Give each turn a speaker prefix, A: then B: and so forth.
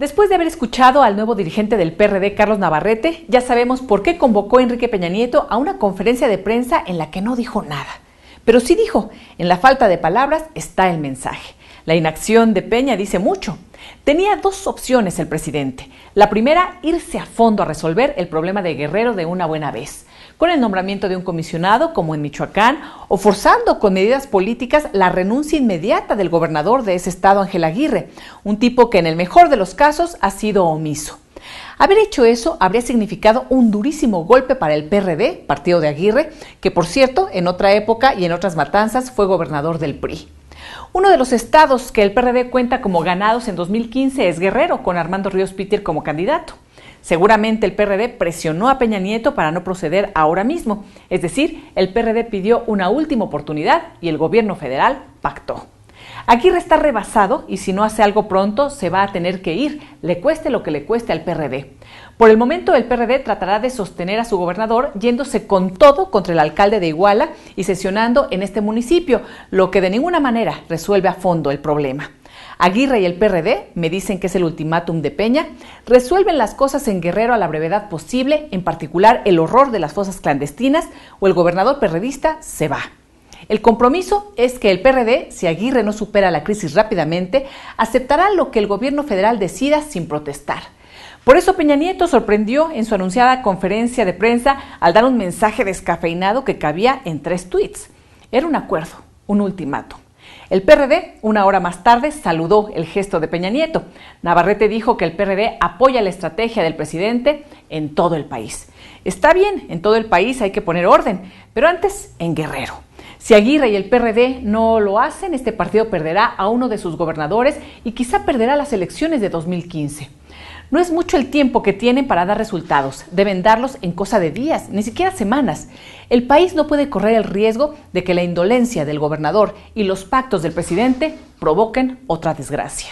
A: Después de haber escuchado al nuevo dirigente del PRD, Carlos Navarrete, ya sabemos por qué convocó a Enrique Peña Nieto a una conferencia de prensa en la que no dijo nada. Pero sí dijo, en la falta de palabras está el mensaje. La inacción de Peña dice mucho. Tenía dos opciones el presidente. La primera, irse a fondo a resolver el problema de Guerrero de una buena vez, con el nombramiento de un comisionado como en Michoacán, o forzando con medidas políticas la renuncia inmediata del gobernador de ese estado, Ángel Aguirre, un tipo que en el mejor de los casos ha sido omiso. Haber hecho eso habría significado un durísimo golpe para el PRD, partido de Aguirre, que por cierto, en otra época y en otras matanzas fue gobernador del PRI. Uno de los estados que el PRD cuenta como ganados en 2015 es Guerrero, con Armando Ríos Pitier como candidato. Seguramente el PRD presionó a Peña Nieto para no proceder ahora mismo, es decir, el PRD pidió una última oportunidad y el gobierno federal pactó. Aguirre está rebasado y si no hace algo pronto se va a tener que ir, le cueste lo que le cueste al PRD. Por el momento el PRD tratará de sostener a su gobernador yéndose con todo contra el alcalde de Iguala y sesionando en este municipio, lo que de ninguna manera resuelve a fondo el problema. Aguirre y el PRD me dicen que es el ultimátum de Peña, resuelven las cosas en Guerrero a la brevedad posible, en particular el horror de las fosas clandestinas, o el gobernador perredista se va. El compromiso es que el PRD, si Aguirre no supera la crisis rápidamente, aceptará lo que el gobierno federal decida sin protestar. Por eso Peña Nieto sorprendió en su anunciada conferencia de prensa al dar un mensaje descafeinado que cabía en tres tweets. Era un acuerdo, un ultimato. El PRD, una hora más tarde, saludó el gesto de Peña Nieto. Navarrete dijo que el PRD apoya la estrategia del presidente en todo el país. Está bien, en todo el país hay que poner orden, pero antes en Guerrero. Si Aguirre y el PRD no lo hacen, este partido perderá a uno de sus gobernadores y quizá perderá las elecciones de 2015. No es mucho el tiempo que tienen para dar resultados. Deben darlos en cosa de días, ni siquiera semanas. El país no puede correr el riesgo de que la indolencia del gobernador y los pactos del presidente provoquen otra desgracia.